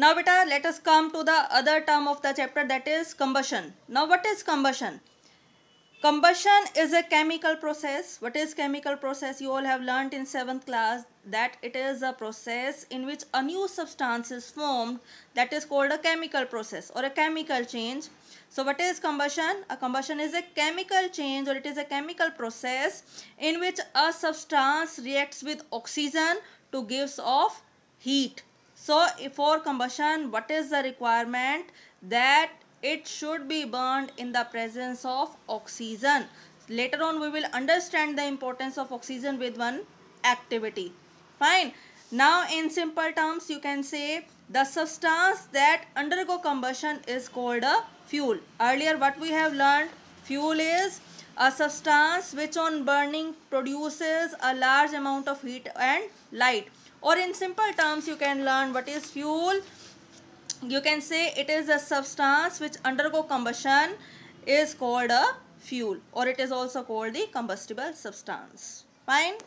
Now beta let us come to the other term of the chapter that is combustion. Now what is combustion? Combustion is a chemical process. What is chemical process? You all have learnt in 7th class that it is a process in which a new substance is formed that is called a chemical process or a chemical change. So what is combustion? A combustion is a chemical change or it is a chemical process in which a substance reacts with oxygen to gives off heat. So for combustion what is the requirement that it should be burned in the presence of oxygen. Later on we will understand the importance of oxygen with one activity. Fine. Now in simple terms you can say the substance that undergo combustion is called a fuel. Earlier what we have learned fuel is a substance which on burning produces a large amount of heat and light or in simple terms you can learn what is fuel you can say it is a substance which undergo combustion is called a fuel or it is also called the combustible substance fine